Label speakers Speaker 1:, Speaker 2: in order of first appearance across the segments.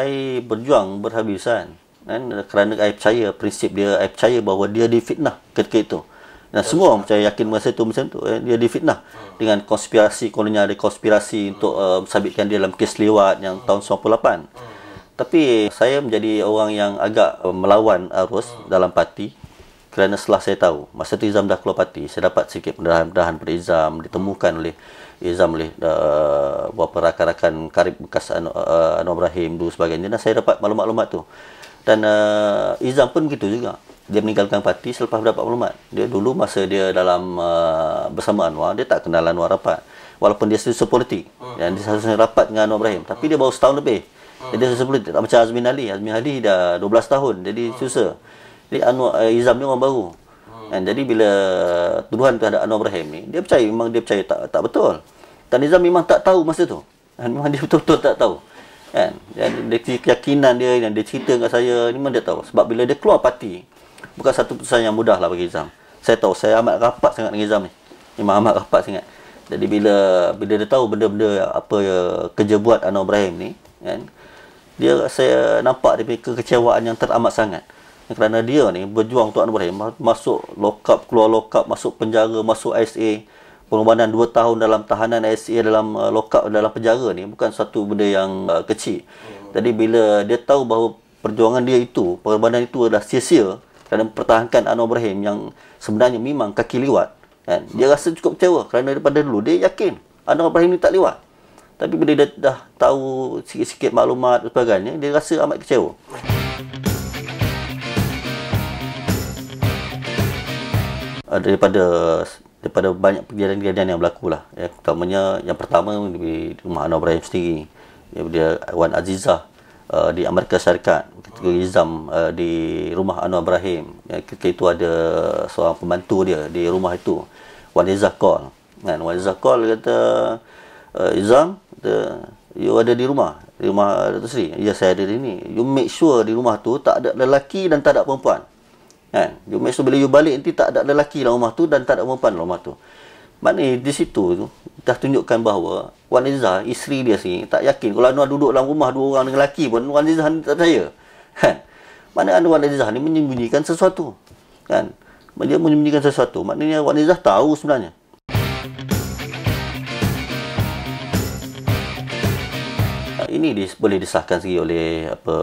Speaker 1: I berjuang berhabisan dan kerana I percaya prinsip dia I percaya bahawa dia difitnah ketika itu dan semua orang percaya yakin masa itu macam tu eh, dia difitnah dengan konspirasi kononnya ada konspirasi untuk uh, sabitkan dia dalam kes lewat yang tahun 98 tapi saya menjadi orang yang agak eh, melawan arus dalam parti kerana setelah saya tahu masa tu Izam dah keluar parti saya dapat sikit pendahan-pendahan pada Izam ditemukan oleh Izam oleh uh, beberapa rakan-rakan karib bekas uh, Anwar uh, Ibrahim dulu sebagainya dan saya dapat maklumat-maklumat tu. Dan uh, Izam pun begitu juga. Dia meninggalkan parti selepas dapat maklumat. Dia dulu masa dia dalam uh, bersama Anwar, dia tak kenal Anwar rapat. Walaupun dia sendiri politik. Dan hmm. dia selalu rapat dengan Anwar Ibrahim. Tapi dia baru setahun lebih. Hmm. Jadi dia politik. Tak macam Azmin Ali. Azmin Ali dah 12 tahun. Jadi hmm. susah. Jadi Anwar, uh, Izam ni orang baru. Kan, jadi bila tuduhan terhadap Anwar Ibrahim ni, dia percaya memang dia percaya tak tak betul. Tan Nizam memang tak tahu masa tu. Dan memang dia betul-betul tak tahu. Kan? Dan dia keyakinan dia yang dia cerita dengan saya ni memang dia tahu sebab bila dia keluar parti bukan satu putusan yang mudah lah bagi Nizam. Saya tahu saya amat rapat sangat dengan Nizam ni. Memang amat rapat sangat. Jadi bila bila dia tahu benda-benda apa ya, kerja buat Anwar Ibrahim ni kan dia saya nampak dia punya kekecewaan yang teramat sangat kerana dia ni berjuang Tuan Ibrahim masuk lokap, keluar lokap, masuk penjara, masuk ISA pengorbanan 2 tahun dalam tahanan ISA dalam uh, lokap dalam penjara ni bukan satu benda yang uh, kecil. Jadi bila dia tahu bahawa perjuangan dia itu, pengorbanan itu adalah sia-sia kerana mempertahankan Anwar Ibrahim yang sebenarnya memang kaki liwat, kan. Dia rasa cukup kecewa kerana daripada dulu dia yakin Anwar Ibrahim ni tak liwat. Tapi bila dia dah tahu sikit-sikit maklumat dan sebagainya, dia rasa amat kecewa. Ah, daripada daripada banyak kejadian-kejadian yang berlaku lah. Ya, utamanya yang pertama di rumah Anwar Ibrahim sendiri. Ya, dia Wan Azizah uh, di Amerika Syarikat. Ketika Izam uh, di rumah Anwar Ibrahim. Ya, ketika itu ada seorang pembantu dia di rumah itu. Wan Azizah call. Kan? Wan Azizah call kata, uh, Izam, kata, you ada di rumah. Di rumah Dato' Sri. Ya, saya ada di sini. You make sure di rumah tu tak ada lelaki dan tak ada perempuan. Kan? You mesti bila you balik nanti tak ada lelaki dalam rumah tu dan tak ada perempuan dalam rumah tu. Maknanya di situ tu dah tunjukkan bahawa Wan Izzah, isteri dia sini tak yakin. Kalau Anwar duduk dalam rumah dua orang dengan lelaki pun Wan Izzah ni tak percaya. Kan? Maknanya Wan Izzah ni menyembunyikan sesuatu. Kan? Dia menyembunyikan sesuatu. Maknanya Wan Izzah tahu sebenarnya. Ini boleh disahkan sendiri oleh apa,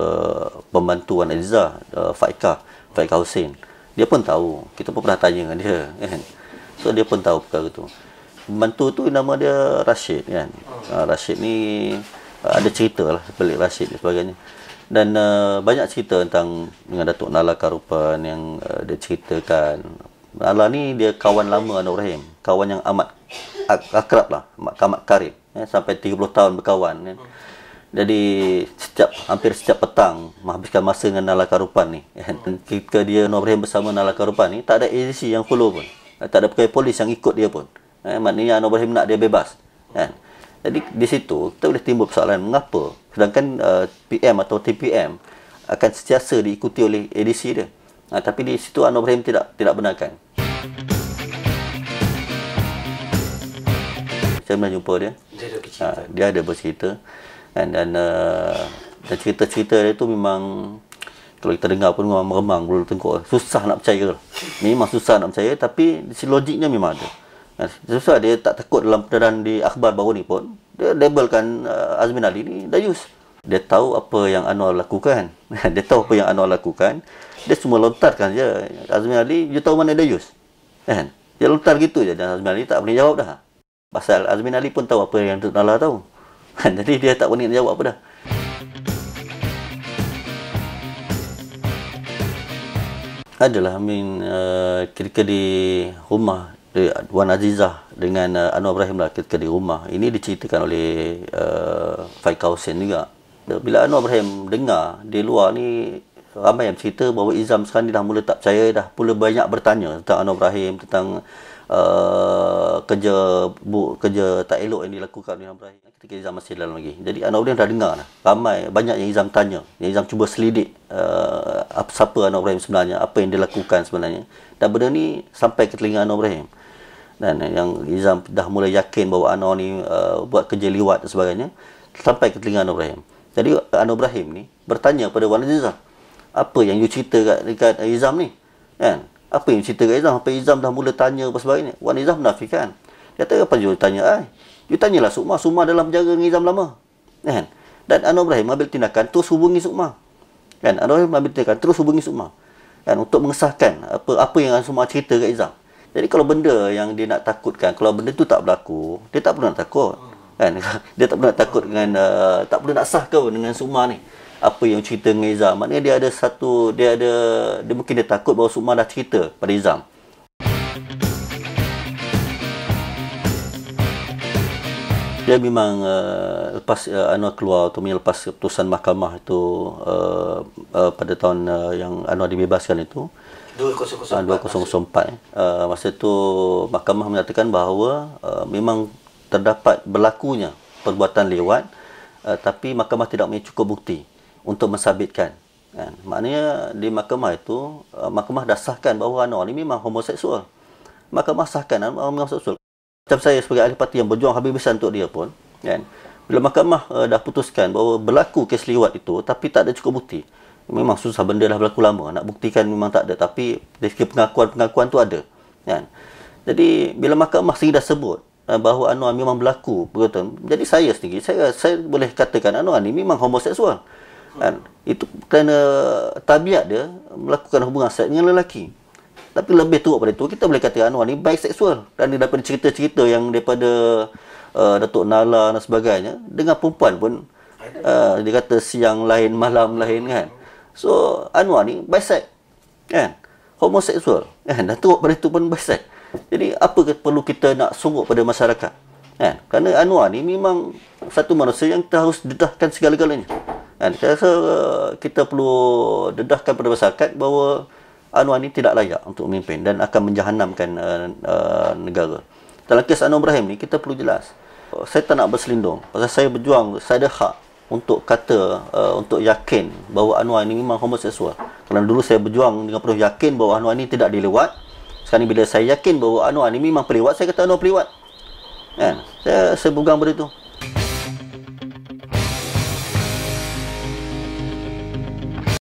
Speaker 1: pembantu Wan Izzah, eh, uh, Faikah. Fahid Kausin. Dia pun tahu. Kita pun pernah tanya dengan dia. Kan? So, dia pun tahu perkara tu. Bantu tu nama dia Rashid kan. Uh, Rashid ni uh, ada cerita lah sebalik Rashid dan sebagainya. Dan uh, banyak cerita tentang dengan Datuk Nala Karupan yang uh, dia ceritakan. Nala ni dia kawan lama Anwar Rahim. Kawan yang amat ak- akrab lah. Amat, amat karib. Eh? Sampai 30 tahun berkawan. Kan? Oh. Jadi setiap hampir setiap petang menghabiskan masa dengan Nala Karupan ni. Dan eh, ketika dia Nobrehim bersama Nala Karupan ni tak ada agensi yang follow pun. Eh, tak ada pegawai polis yang ikut dia pun. Eh, maknanya Nobrehim nak dia bebas. Kan? Jadi di situ kita boleh timbul persoalan mengapa sedangkan uh, eh, PM atau TPM akan sentiasa diikuti oleh ADC dia. Nah, ha, tapi di situ Anwar Ibrahim tidak tidak benarkan. Saya pernah jumpa dia. Dia ada ha, bercerita. dia ada bercerita kan dan uh, dan cerita-cerita dia tu memang kalau kita dengar pun memang meremang bulu tengkuk susah nak percaya memang susah nak percaya tapi si logiknya memang ada kan? susah dia tak takut dalam peredaran di akhbar baru ni pun dia labelkan uh, Azmin Ali ni dayus dia tahu apa yang Anwar lakukan dia tahu apa yang Anwar lakukan dia semua lontarkan je Azmin Ali dia tahu mana dayus kan dia lontar gitu je dan Azmin Ali tak boleh jawab dah pasal Azmin Ali pun tahu apa yang Tun Allah tahu Jadi dia tak berani nak jawab apa dah. Adalah, I mean, uh, ketika di rumah di Wan Azizah dengan uh, Anwar Ibrahim lah ketika di rumah. Ini diceritakan oleh uh, Faikal Hussein juga. Bila Anwar Ibrahim dengar di luar ni ramai yang cerita bahawa Izam sekarang ni dah mula tak percaya dah pula banyak bertanya tentang Anwar Ibrahim tentang uh, kerja bu, kerja tak elok yang dilakukan oleh Anwar Ibrahim ketika Izam masih dalam lagi jadi Anwar Ibrahim dah dengar lah. ramai banyak yang Izam tanya yang Izam cuba selidik uh, siapa Anwar Ibrahim sebenarnya apa yang dilakukan sebenarnya dan benda ni sampai ke telinga Anwar Ibrahim dan yang Izam dah mula yakin bahawa Anwar ni uh, buat kerja liwat dan sebagainya sampai ke telinga Anwar Ibrahim jadi Anwar Ibrahim ni bertanya pada Wan Azizah apa yang you cerita kat dekat Izam ni kan apa yang cerita kat Izam apa Izam dah mula tanya apa sebagainya Wan Izam menafikan dia kata apa you tanya ai you tanyalah Sukma Sukma dalam penjara dengan Izam lama kan dan Anwar Ibrahim ambil tindakan terus hubungi Sukma kan Anwar Ibrahim ambil tindakan terus hubungi Sukma kan untuk mengesahkan apa apa yang Sukma cerita kat Izam jadi kalau benda yang dia nak takutkan kalau benda tu tak berlaku dia tak perlu nak takut kan dia tak perlu nak takut dengan uh, tak perlu nak sahkan dengan Sukma ni apa yang cerita dengan Izam. Maknanya dia ada satu dia ada dia mungkin dia takut bahawa Sukma dah cerita pada Izam. Dia memang uh, lepas uh, Anwar keluar atau lepas keputusan mahkamah itu uh, uh, pada tahun uh, yang Anwar dibebaskan itu 2004, uh, 2004 eh. masa itu mahkamah menyatakan bahawa uh, memang terdapat berlakunya perbuatan lewat uh, tapi mahkamah tidak mempunyai cukup bukti untuk mensabitkan kan maknanya di mahkamah itu uh, mahkamah dah sahkan bahawa anak ini memang homoseksual mahkamah sahkan anak orang homoseksual macam saya sebagai ahli parti yang berjuang habis-habisan untuk dia pun kan bila mahkamah uh, dah putuskan bahawa berlaku kes liwat itu tapi tak ada cukup bukti memang susah benda dah berlaku lama nak buktikan memang tak ada tapi dari segi pengakuan-pengakuan tu ada kan jadi bila mahkamah sendiri dah sebut uh, bahawa Anwar memang berlaku perbuatan jadi saya sendiri saya saya boleh katakan Anwar ni memang homoseksual Kan? Itu kerana tabiat dia melakukan hubungan seks dengan lelaki. Tapi lebih teruk pada itu, kita boleh kata Anwar ni baik seksual. Dan dia daripada cerita-cerita yang daripada uh, Datuk Nala dan sebagainya, dengan perempuan pun uh, dia kata siang lain, malam lain kan. So, Anwar ni baik seks. Kan? Homoseksual. Kan? Dan teruk pada itu pun baik seks. Jadi, apa perlu kita nak sungguh pada masyarakat? Kan? Kerana Anwar ni memang satu manusia yang kita harus dedahkan segala-galanya. Dan saya rasa eh, kita perlu dedahkan kepada masyarakat bahawa Anwar ini tidak layak untuk memimpin dan akan menjahanamkan uh, uh, negara. Dalam kes Anwar Ibrahim ni kita perlu jelas. Saya tak nak berselindung. Pasal saya berjuang, saya ada hak untuk kata, uh, untuk yakin bahawa Anwar ini memang homoseksual. Kerana dulu saya berjuang dengan perlu yakin bahawa Anwar ini tidak dilewat. Sekarang bila saya yakin bahawa Anwar ini memang peliwat, saya kata Anwar peliwat. Kan? Saya, saya berpegang pada itu.